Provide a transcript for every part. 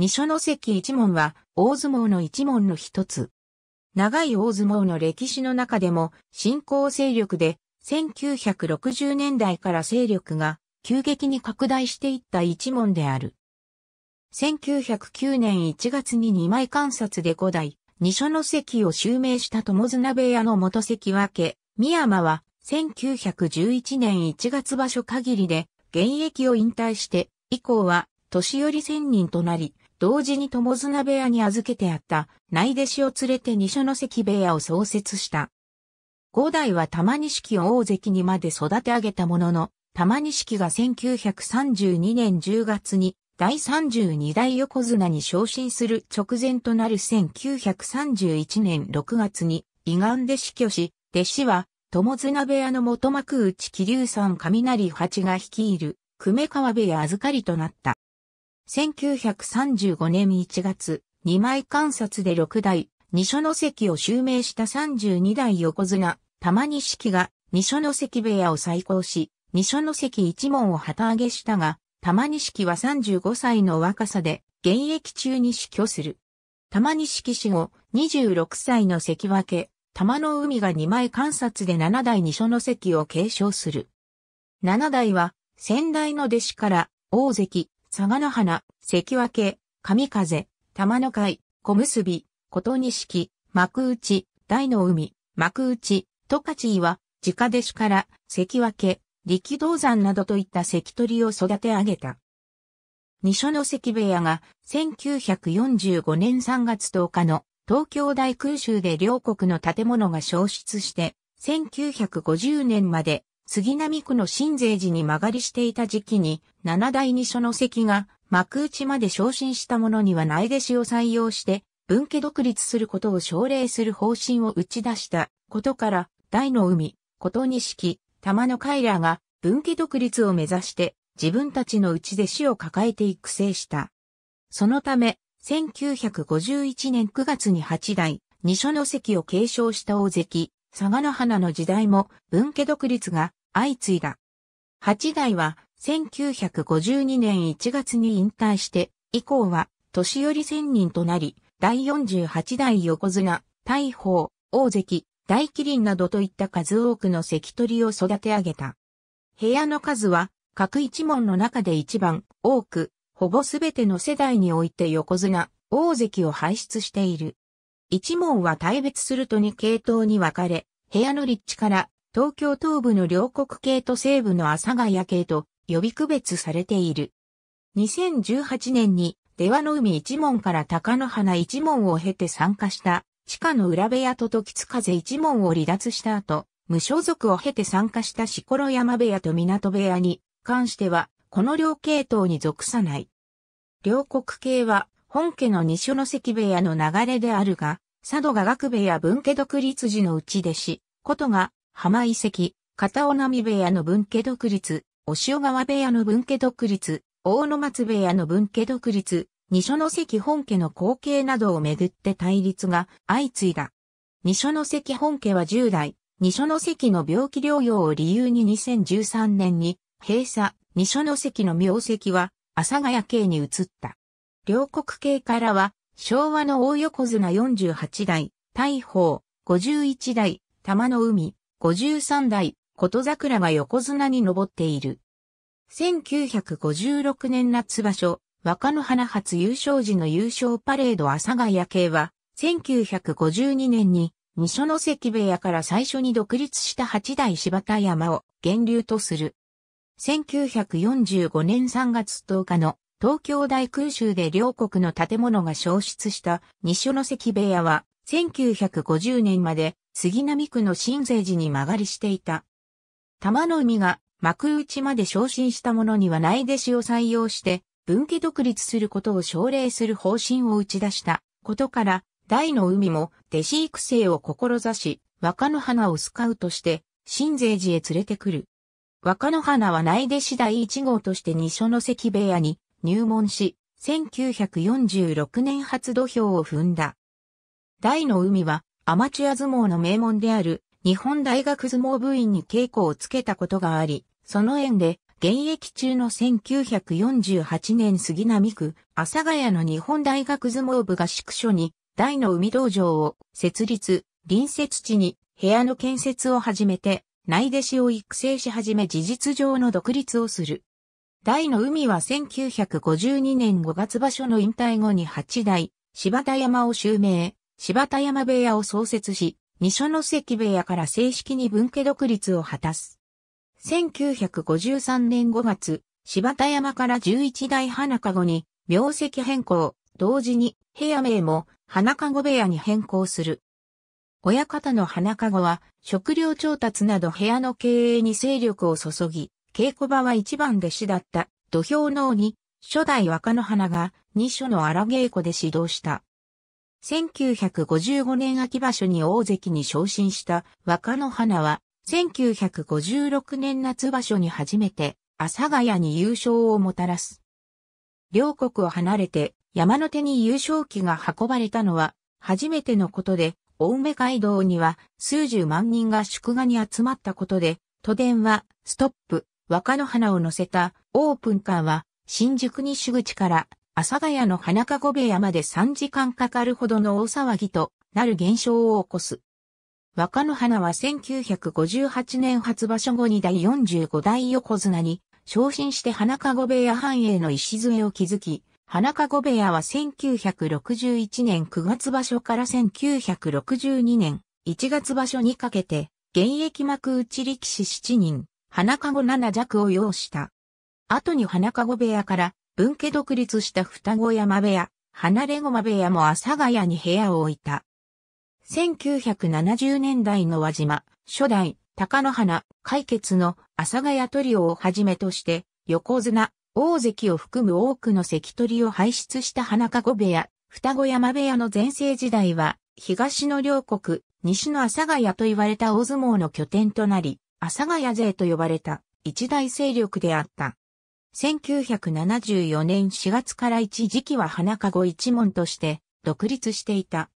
二所ノ関一門は大相撲の一門の一つ。長い大相撲の歴史の中でも新興勢力で1960年代から勢力が急激に拡大していった一門である。1909年1月に二枚観察で五代、二所ノ関を襲名した友綱部屋の元関脇、三山は1911年1月場所限りで現役を引退して以降は年寄り千人となり、同時に友綱部屋に預けてあった内弟子を連れて二所の関部屋を創設した。五代は玉錦を大関にまで育て上げたものの、玉錦が1932年10月に第32代横綱に昇進する直前となる1931年6月に胃がんで死去し、弟子は友綱部屋の元幕内気流山雷八が率いる久米川部屋預かりとなった。1935年1月、二枚観察で六代、二所の関を襲名した32代横綱、玉式が二所の関部屋を再興し、二所の関一門を旗揚げしたが、玉式は35歳の若さで、現役中に死去する。玉式死後、26歳の関け、玉の海が二枚観察で七代二所の関を継承する。七代は、先代の弟子から、大関、佐賀の花、関脇、神風、玉の会、小結び、琴錦、幕内、大の海、幕内、十勝岩、直弟子から、関脇、力道山などといった関取を育て上げた。二所の関部屋が1945年3月10日の東京大空襲で両国の建物が消失して1950年まで杉並区の新税寺に間借りしていた時期に、七代二所の関が幕内まで昇進した者には内弟子を採用して、分家独立することを奨励する方針を打ち出したことから、大の海、琴錦、玉の海らが分家独立を目指して自分たちの内弟子を抱えて育成した。そのため、1951年9月に八代、二所の関を継承した大関、佐賀の花の時代も分家独立が相次いだ。八代は1952年1月に引退して以降は年寄り千人となり第48代横綱、大宝、大関、大麒麟などといった数多くの関取を育て上げた。部屋の数は各一門の中で一番多く、ほぼすべての世代において横綱、大関を輩出している。一門は大別すると2系統に分かれ、部屋の立地から東京東部の両国系と西部の阿佐ヶ谷系と呼び区別されている。2018年に出羽の海一門から高野花一門を経て参加した地下の裏部屋と時津風一門を離脱した後、無所属を経て参加した四頃山部屋と港部屋に関しては、この両系統に属さない。両国系は本家の二所の関部屋の流れであるが、佐渡が学部や文家独立時のうち弟子、ことが浜遺跡、片尾波部屋の分家独立、押尾川部屋の分家独立、大野松部屋の分家独立、二所の関本家の後継などをめぐって対立が相次いだ。二所の関本家は10代、二所の関の病気療養を理由に2013年に閉鎖、二所の関の名跡は阿佐ヶ谷系に移った。両国系からは昭和の大横綱48代、大砲51代、玉の海、53代、琴桜が横綱に登っている。1956年夏場所、若野花初優勝時の優勝パレード阿佐ヶ谷系は、1952年に、二所の関部屋から最初に独立した八代柴田山を源流とする。1945年3月10日の東京大空襲で両国の建物が消失した二所の関部屋は、1950年まで杉並区の新税寺に間借りしていた。玉の海が幕内まで昇進した者には内弟子を採用して、分家独立することを奨励する方針を打ち出したことから、大の海も弟子育成を志し、若の花をスカウトして、新税寺へ連れてくる。若の花は内弟子第一号として二所の関部屋に入門し、1946年初土俵を踏んだ。大の海はアマチュア相撲の名門である日本大学相撲部員に稽古をつけたことがあり、その縁で現役中の1948年杉並区阿佐ヶ谷の日本大学相撲部合宿所に大の海道場を設立、隣接地に部屋の建設を始めて内弟子を育成し始め事実上の独立をする。大の海は1952年5月場所の引退後に八代、柴田山を襲名、柴田山部屋を創設し、二所ノ関部屋から正式に分家独立を果たす。1953年5月、柴田山から11代花籠に、名跡変更、同時に部屋名も花籠部屋に変更する。親方の花籠は、食料調達など部屋の経営に勢力を注ぎ、稽古場は一番弟子だった土俵のに、初代若の花が二所の荒稽古で指導した。1955年秋場所に大関に昇進した若野花は、1956年夏場所に初めて、阿佐ヶ谷に優勝をもたらす。両国を離れて山の手に優勝旗が運ばれたのは、初めてのことで、青梅街道には数十万人が祝賀に集まったことで、都電は、ストップ、若野花を乗せたオープンカーは、新宿西口から阿佐ヶ谷の花籠部屋まで3時間かかるほどの大騒ぎとなる現象を起こす。若野花は1958年初場所後に第45代横綱に昇進して花籠部屋繁栄の礎を築き、花籠部屋は1961年9月場所から1962年1月場所にかけて、現役幕内力士7人、花籠7弱を要した。後に花籠部屋から分家独立した双子山部屋、離れ駒部屋も阿佐ヶ谷に部屋を置いた。1970年代の輪島、初代、高野花、解決の阿佐ヶ谷トリオをはじめとして、横綱、大関を含む多くの関取を輩出した花籠部屋、双子山部屋の前世時代は、東の両国、西の阿佐ヶ谷と言われた大相撲の拠点となり、阿佐ヶ谷勢と呼ばれた一大勢力であった。1974年4月から一時期は花籠一門として独立していた。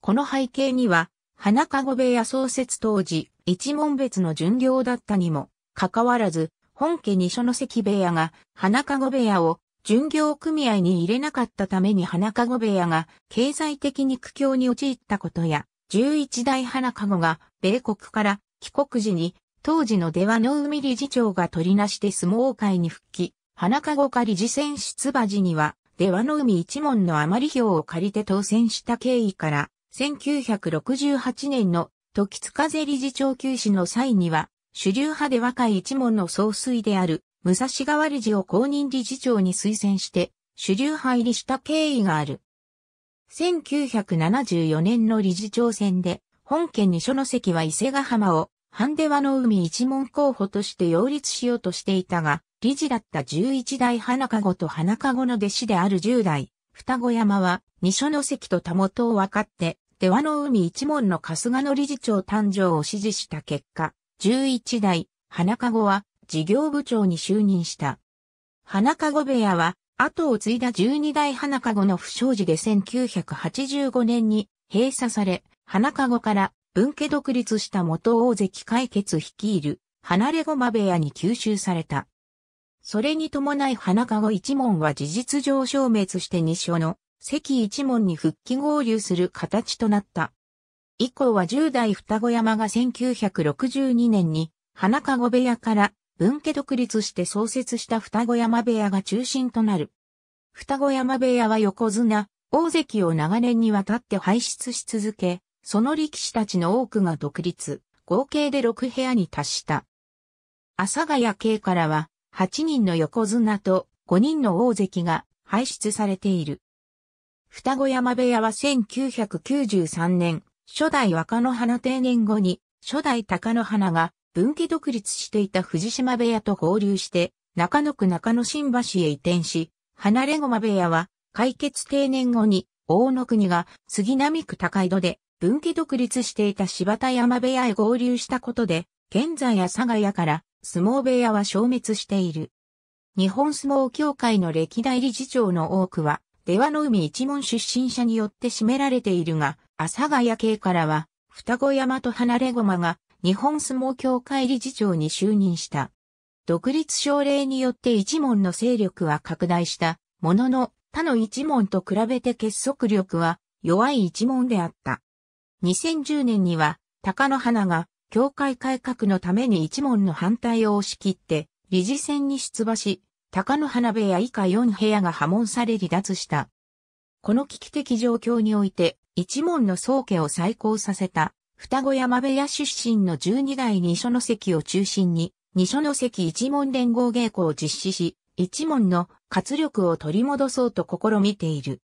この背景には、花籠部屋創設当時、一門別の巡業だったにも、かかわらず、本家二所の関部屋が、花籠部屋を巡業組合に入れなかったために花籠部屋が経済的に苦境に陥ったことや、11代花籠が米国から帰国時に当時の出羽の海理事長が取りなして相撲界に復帰、花籠か理事選出馬時には、出羽の海一門の余り票を借りて当選した経緯から、1968年の時津風理事長休止の際には、主流派で若い一門の総帥である、武蔵川理事を公認理事長に推薦して、主流派入りした経緯がある。1974年の理事長選で、本県に所の席は伊勢ヶ浜を、ハンデワの海一門候補として擁立しようとしていたが、理事だった十一代花籠と花籠の弟子である十代、双子山は、二所の関と田元を分かって、出羽の海一門の春日の理事長誕生を支持した結果、十一代、花籠は、事業部長に就任した。花籠部屋は、後を継いだ十二代花籠の不祥事で1985年に閉鎖され、花籠から分家独立した元大関解決率いる、離れ駒部屋に吸収された。それに伴い花籠一門は事実上消滅して二所の関一門に復帰合流する形となった。以降は十代双子山が1962年に花籠部屋から分家独立して創設した双子山部屋が中心となる。双子山部屋は横綱、大関を長年にわたって排出し続け、その力士たちの多くが独立、合計で6部屋に達した。阿佐ヶ谷系からは、8人の横綱と5人の大関が輩出されている。双子山部屋は1993年、初代若野花定年後に、初代高野花が分岐独立していた藤島部屋と合流して、中野区中野新橋へ移転し、離れ駒部屋は、解決定年後に、大野国が杉並区高井戸で分岐独立していた柴田山部屋へ合流したことで、現在や佐賀屋から相撲部屋は消滅している。日本相撲協会の歴代理事長の多くは、出羽の海一門出身者によって占められているが、阿佐ヶ谷系からは、双子山と離れ駒が日本相撲協会理事長に就任した。独立奨励によって一門の勢力は拡大した、ものの他の一門と比べて結束力は弱い一門であった。2010年には、高野花が、教会改革のために一門の反対を押し切って、理事選に出馬し、高野花部屋以下4部屋が破門され離脱した。この危機的状況において、一門の宗家を再興させた、双子山部屋出身の12代二所の席を中心に、二所の席一門連合稽古を実施し、一門の活力を取り戻そうと試みている。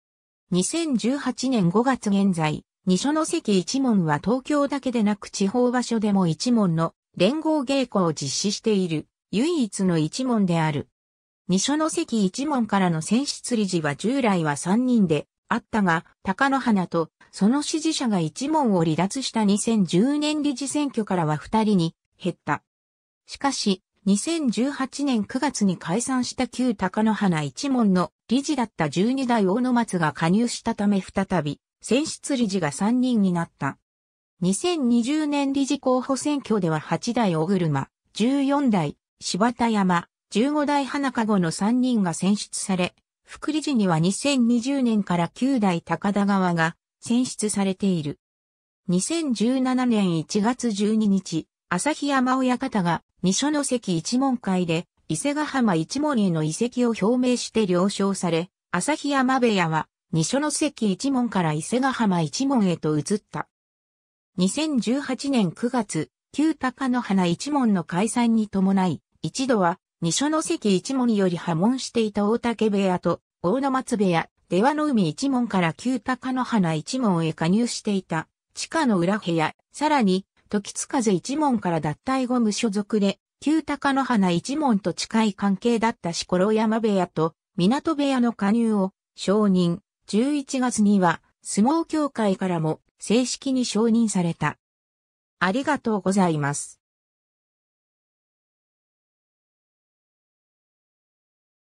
2018年5月現在、二所の関一門は東京だけでなく地方場所でも一門の連合稽古を実施している唯一の一門である。二所の関一門からの選出理事は従来は3人であったが、高野花とその支持者が一門を離脱した2010年理事選挙からは2人に減った。しかし、2018年9月に解散した旧高野花一門の理事だった12代大野松が加入したため再び選出理事が3人になった。2020年理事候補選挙では8代小車、14代柴田山、15代花籠の3人が選出され、副理事には2020年から9代高田川が選出されている。2017年1月12日、旭山親方が二所の関一門会で伊勢ヶ浜一門への移籍を表明して了承され、旭山部屋は二所関一門から伊勢ヶ浜一門へと移った。2018年9月、旧高野花一門の解散に伴い、一度は二所関一門より破門していた大竹部屋と大野松部屋、出羽の海一門から旧高野花一門へ加入していた地下の裏部屋、さらに時津風一門から脱退後無所属で、旧高野花一門と近い関係だった四頃山部屋と港部屋の加入を承認。11月には相撲協会からも正式に承認された。ありがとうございます。